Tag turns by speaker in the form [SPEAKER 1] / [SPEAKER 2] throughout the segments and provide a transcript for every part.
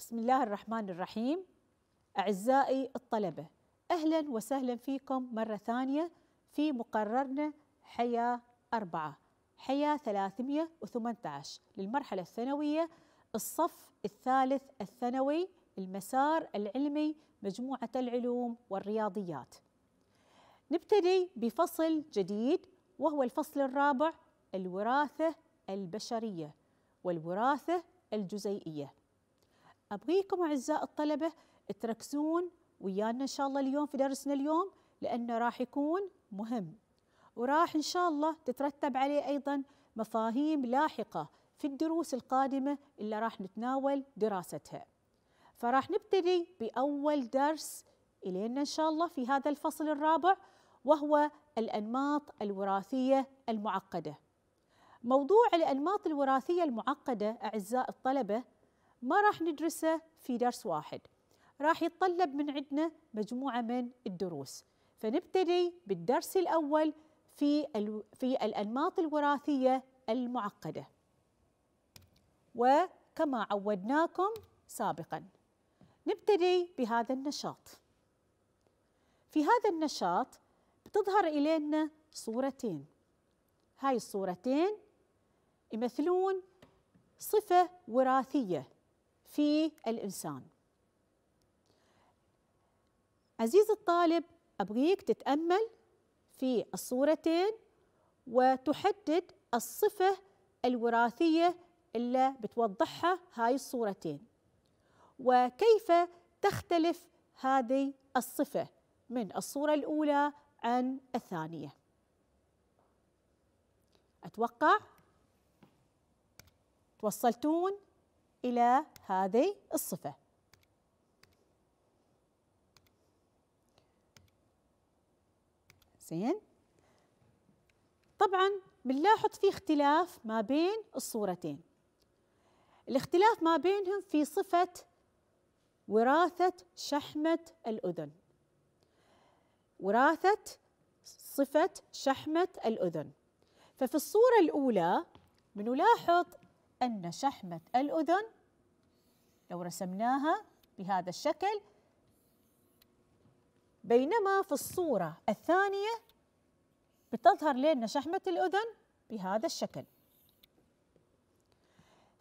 [SPEAKER 1] بسم الله الرحمن الرحيم أعزائي الطلبة أهلا وسهلا فيكم مرة ثانية في مقررنا حياة أربعة حياة 318 للمرحلة الثانوية الصف الثالث الثانوي المسار العلمي مجموعة العلوم والرياضيات نبتدي بفصل جديد وهو الفصل الرابع الوراثة البشرية والوراثة الجزيئية أبغيكم أعزائي الطلبة تركزون ويانا إن شاء الله اليوم في درسنا اليوم لأنه راح يكون مهم وراح إن شاء الله تترتب عليه أيضا مفاهيم لاحقة في الدروس القادمة اللي راح نتناول دراستها فراح نبتدي بأول درس إلينا إن شاء الله في هذا الفصل الرابع وهو الأنماط الوراثية المعقدة موضوع الأنماط الوراثية المعقدة أعزائي الطلبة ما راح ندرسه في درس واحد راح يتطلب من عندنا مجموعة من الدروس فنبتدي بالدرس الأول في, في الأنماط الوراثية المعقدة وكما عودناكم سابقا نبتدي بهذا النشاط في هذا النشاط بتظهر إلينا صورتين هاي الصورتين يمثلون صفة وراثية في الإنسان عزيز الطالب أبغيك تتأمل في الصورتين وتحدد الصفة الوراثية اللي بتوضحها هاي الصورتين وكيف تختلف هذه الصفة من الصورة الأولى عن الثانية أتوقع توصلتون إلى هذه الصفة زين طبعا بنلاحظ في اختلاف ما بين الصورتين الاختلاف ما بينهم في صفة وراثة شحمة الأذن وراثة صفة شحمة الأذن ففي الصورة الأولى بنلاحظ أن شحمة الأذن لو رسمناها بهذا الشكل بينما في الصورة الثانية بتظهر لنا شحمة الأذن بهذا الشكل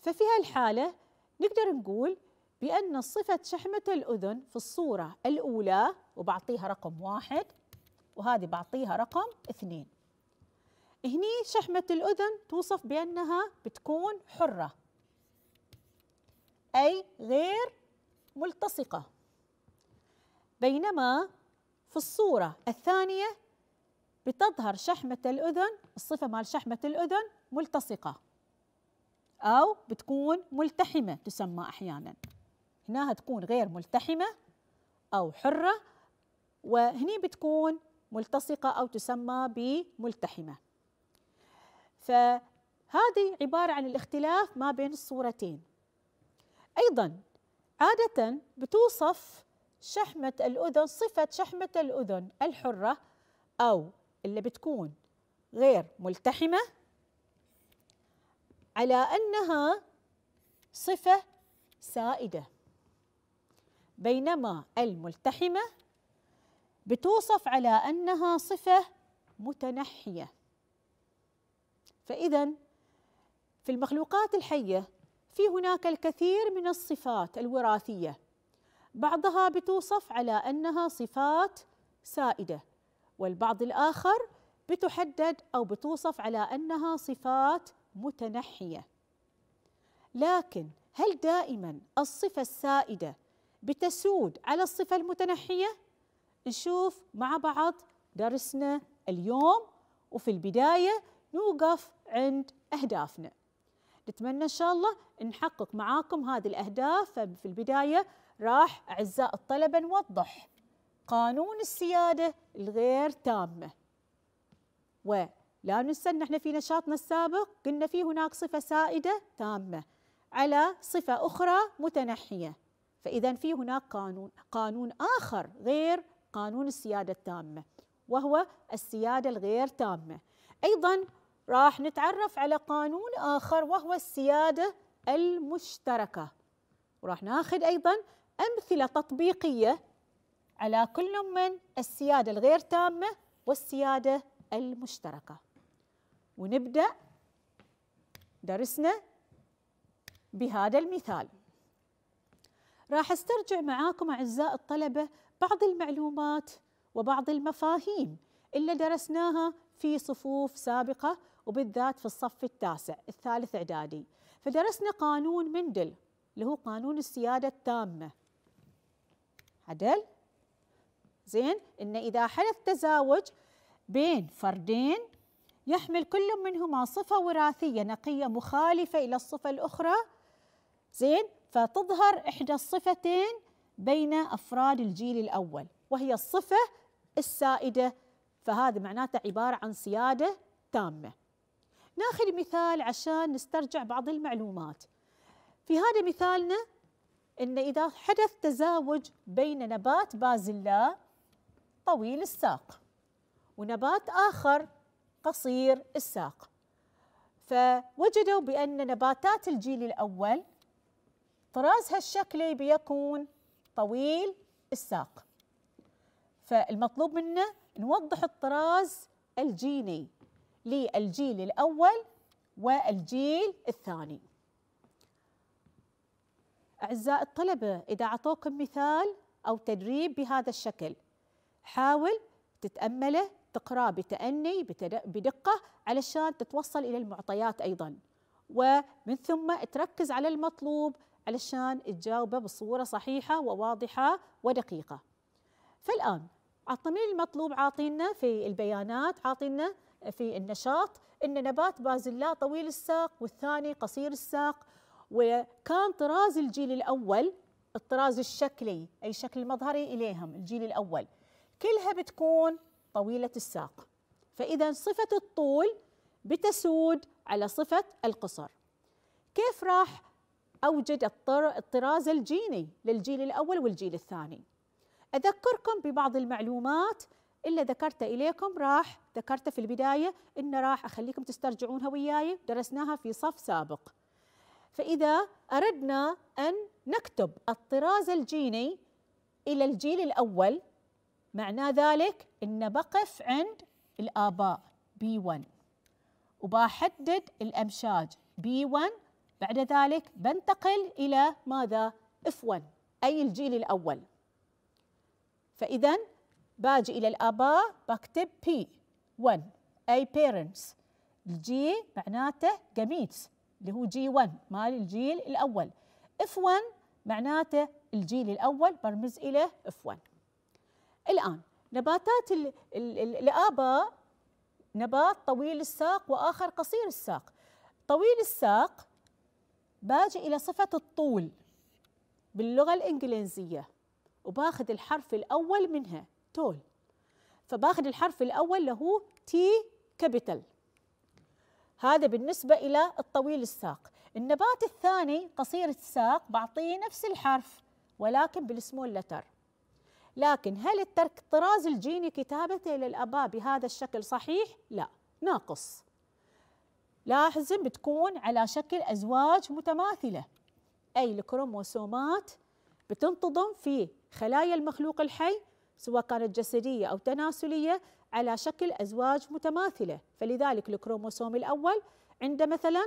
[SPEAKER 1] ففي هالحالة نقدر نقول بأن صفة شحمة الأذن في الصورة الأولى وبعطيها رقم واحد وهذه بعطيها رقم اثنين هني شحمة الأذن توصف بأنها بتكون حرة أي غير ملتصقة بينما في الصورة الثانية بتظهر شحمة الأذن الصفة مال شحمة الأذن ملتصقة أو بتكون ملتحمة تسمى أحيانا هناها تكون غير ملتحمة أو حرة وهني بتكون ملتصقة أو تسمى بملتحمة فهذه عبارة عن الاختلاف ما بين الصورتين أيضا عادة بتوصف شحمة الأذن صفة شحمة الأذن الحرة أو اللي بتكون غير ملتحمة على أنها صفة سائدة بينما الملتحمة بتوصف على أنها صفة متنحية فإذا في المخلوقات الحية في هناك الكثير من الصفات الوراثية بعضها بتوصف على أنها صفات سائدة والبعض الآخر بتحدد أو بتوصف على أنها صفات متنحية لكن هل دائما الصفة السائدة بتسود على الصفة المتنحية؟ نشوف مع بعض درسنا اليوم وفي البداية نوقف عند أهدافنا نتمنى إن شاء الله نحقق معاكم هذه الأهداف في البداية راح أعزاء الطلبة نوضح قانون السيادة الغير تامة ولا ننسى أن احنا في نشاطنا السابق قلنا في هناك صفة سائدة تامة على صفة أخرى متنحية فإذا في هناك قانون قانون آخر غير قانون السيادة التامة وهو السيادة الغير تامة أيضا راح نتعرف على قانون آخر وهو السيادة المشتركة وراح ناخذ أيضا أمثلة تطبيقية على كل من السيادة الغير تامة والسيادة المشتركة ونبدأ درسنا بهذا المثال راح استرجع معاكم أعزاء الطلبة بعض المعلومات وبعض المفاهيم اللي درسناها في صفوف سابقة وبالذات في الصف التاسع الثالث إعدادي فدرسنا قانون مندل اللي هو قانون السيادة التامة عدل زين إن إذا حدث تزاوج بين فردين يحمل كل منهما صفة وراثية نقية مخالفة إلى الصفة الأخرى زين فتظهر إحدى الصفتين بين أفراد الجيل الأول وهي الصفة السائدة فهذا معناته عبارة عن سيادة تامة ناخذ مثال عشان نسترجع بعض المعلومات في هذا مثالنا ان اذا حدث تزاوج بين نبات بازلاء طويل الساق ونبات اخر قصير الساق فوجدوا بان نباتات الجيل الاول طرازها الشكلي بيكون طويل الساق فالمطلوب منا نوضح الطراز الجيني للجيل الأول والجيل الثاني أعزائي الطلبة إذا أعطوكم مثال أو تدريب بهذا الشكل حاول تتأمله تقرأ بتأني بدقة علشان تتوصل إلى المعطيات أيضا ومن ثم تركز على المطلوب علشان تجاوبه بصورة صحيحة وواضحة ودقيقة فالآن عطنا المطلوب عاطينا في البيانات عاطينا في النشاط ان نبات بازلاء طويل الساق والثاني قصير الساق وكان طراز الجيل الاول الطراز الشكلي اي شكل مظهري اليهم الجيل الاول كلها بتكون طويله الساق فاذا صفه الطول بتسود على صفه القصر كيف راح اوجد الطراز الجيني للجيل الاول والجيل الثاني اذكركم ببعض المعلومات اللي ذكرته إليكم راح ذكرته في البداية إن راح أخليكم تسترجعونها وياي درسناها في صف سابق فإذا أردنا أن نكتب الطراز الجيني إلى الجيل الأول معنى ذلك أن بقف عند الآباء B1 وبحدد الأمشاج B1 بعد ذلك بنتقل إلى ماذا؟ F1 أي الجيل الأول فإذا باجي إلى الآباء بكتب بي 1 أي بيرنتس الجي معناته جميتس اللي هو جي 1 مال الجيل الأول اف 1 معناته الجيل الأول برمز إلى اف 1 الآن نباتات الآباء نبات طويل الساق وآخر قصير الساق طويل الساق باجي إلى صفة الطول باللغة الإنجليزية وباخذ الحرف الأول منها كابيتول فباخذ الحرف الأول اللي هو تي كابيتال هذا بالنسبة إلى الطويل الساق النبات الثاني قصير الساق بعطيه نفس الحرف ولكن بالسمول لتر لكن هل الترك طراز الجيني كتابته للأباء بهذا الشكل صحيح؟ لا ناقص لازم بتكون على شكل أزواج متماثلة أي الكروموسومات بتنتظم في خلايا المخلوق الحي سواء كانت جسدية أو تناسلية على شكل أزواج متماثلة فلذلك الكروموسوم الأول عنده مثلا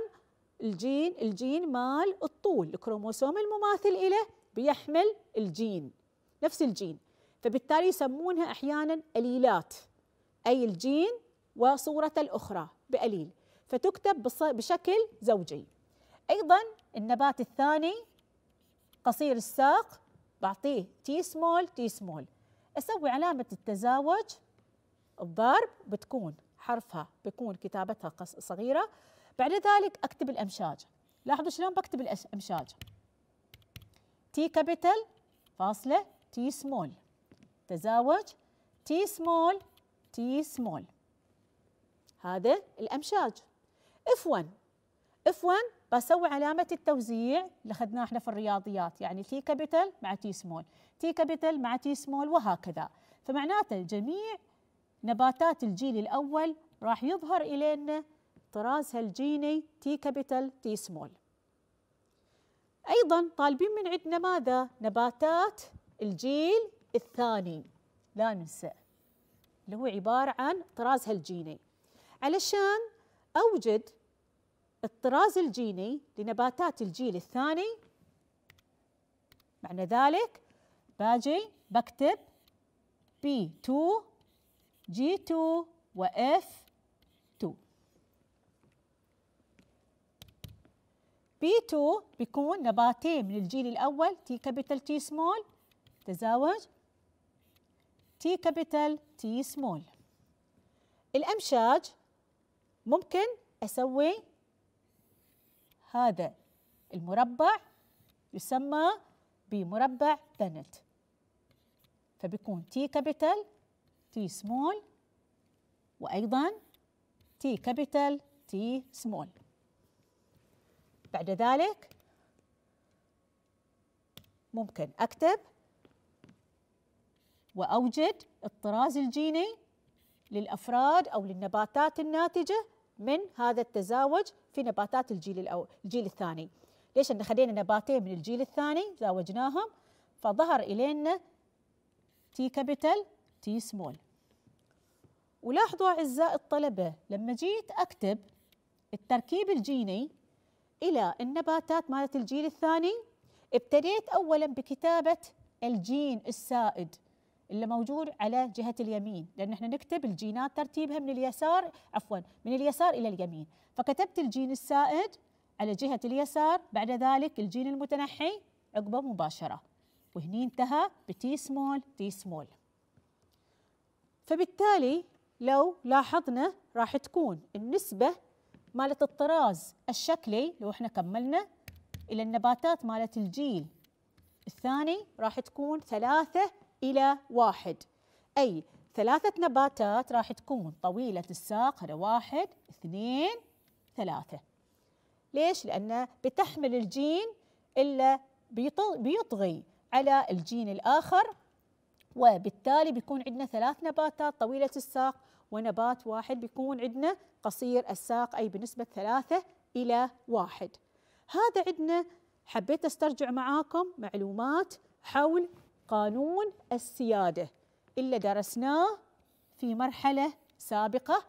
[SPEAKER 1] الجين الجين مال الطول الكروموسوم المماثل له بيحمل الجين نفس الجين فبالتالي يسمونها أحيانا أليلات أي الجين وصورة الأخرى بأليل فتكتب بشكل زوجي أيضا النبات الثاني قصير الساق بعطيه تي سمول تي سمول اسوي علامه التزاوج الضرب بتكون حرفها بيكون كتابتها صغيره بعد ذلك اكتب الامشاج لاحظوا شلون بكتب الامشاج تي كابيتال فاصله تي سمول تزاوج تي سمول تي سمول هذا الامشاج اف 1 اف 1 بسوي علامه التوزيع اللي اخذناه احنا في الرياضيات يعني تي كابيتال مع تي سمول تي كابيتال مع تي سمول وهكذا فمعناته جميع نباتات الجيل الاول راح يظهر الينا طرازها الجيني تي كابيتال تي سمول ايضا طالبين من عندنا ماذا نباتات الجيل الثاني لا ننسى اللي هو عباره عن طرازها الجيني علشان اوجد الطراز الجيني لنباتات الجيل الثاني معنى ذلك باجي بكتب B2 G2 و F2 B2 بيكون نباتين من الجيل الأول T capital T small تزاوج T capital T small الأمشاج ممكن أسوي هذا المربع يسمى بمربع بنت فبيكون تي كابيتال تي سمول وأيضا تي كابيتال تي سمول بعد ذلك ممكن أكتب وأوجد الطراز الجيني للأفراد أو للنباتات الناتجة من هذا التزاوج في نباتات الجيل الاول الجيل الثاني ليش ان خلينا نباتين من الجيل الثاني زاوجناهم فظهر الينا تي كابيتال تي سمول ولاحظوا اعزائي الطلبه لما جيت اكتب التركيب الجيني الى النباتات مالت الجيل الثاني ابتديت اولا بكتابه الجين السائد اللي موجود على جهه اليمين لان احنا نكتب الجينات ترتيبها من اليسار عفوا من اليسار الى اليمين فكتبت الجين السائد على جهه اليسار بعد ذلك الجين المتنحي عقبه مباشره وهني انتهى بتي سمول تي سمول فبالتالي لو لاحظنا راح تكون النسبه مالت الطراز الشكلي لو احنا كملنا الى النباتات مالت الجيل الثاني راح تكون ثلاثة إلى واحد أي ثلاثة نباتات راح تكون طويلة الساق هذا واحد اثنين ثلاثة ليش؟ لأن بتحمل الجين إلا بيطغي على الجين الآخر وبالتالي بيكون عندنا ثلاث نباتات طويلة الساق ونبات واحد بيكون عندنا قصير الساق أي بنسبة ثلاثة إلى واحد هذا عندنا حبيت استرجع معاكم معلومات حول قانون السياده اللي درسناه في مرحله سابقه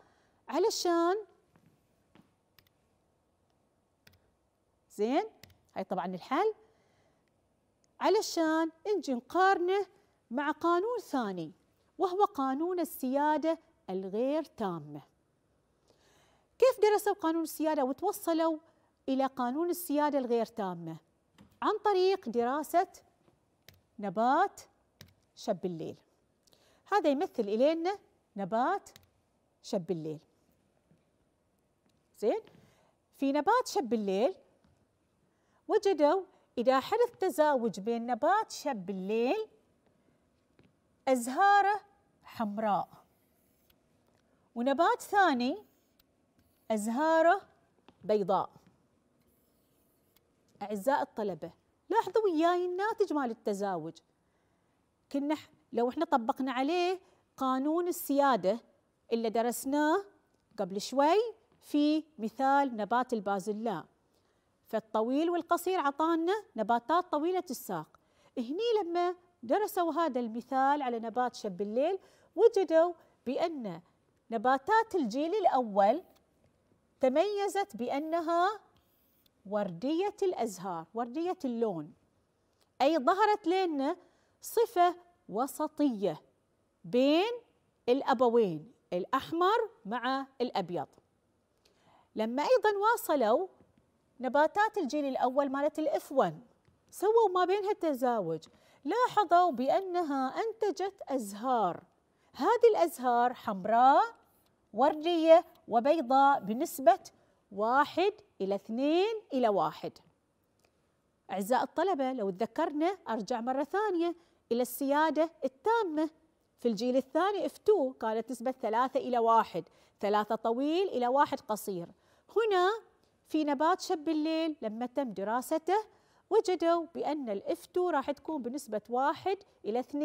[SPEAKER 1] علشان زين هاي طبعا الحل علشان نجي نقارنه مع قانون ثاني وهو قانون السياده الغير تامه كيف درسوا قانون السياده وتوصلوا الى قانون السياده الغير تامه عن طريق دراسه نبات شب الليل هذا يمثل إلينا نبات شب الليل زين في نبات شب الليل وجدوا إذا حدث تزاوج بين نبات شب الليل أزهاره حمراء ونبات ثاني أزهاره بيضاء أعزائي الطلبة لاحظوا وياي الناتج مال التزاوج كنا لو احنا طبقنا عليه قانون السياده اللي درسناه قبل شوي في مثال نبات البازلاء فالطويل والقصير عطانا نباتات طويله الساق هني لما درسوا هذا المثال على نبات شب الليل وجدوا بان نباتات الجيل الاول تميزت بانها وردية الأزهار وردية اللون أي ظهرت لنا صفة وسطية بين الأبوين الأحمر مع الأبيض لما أيضا واصلوا نباتات الجيل الأول مالت الإفون سووا ما بينها تزاوج لاحظوا بأنها أنتجت أزهار هذه الأزهار حمراء وردية وبيضاء بنسبة واحد إلى اثنين إلى واحد أعزائي الطلبة لو تذكرنا أرجع مرة ثانية إلى السيادة التامة في الجيل الثاني افتو كانت نسبة ثلاثة إلى واحد ثلاثة طويل إلى واحد قصير هنا في نبات شب الليل لما تم دراسته وجدوا بأن الافتو راح تكون بنسبة واحد إلى اثنين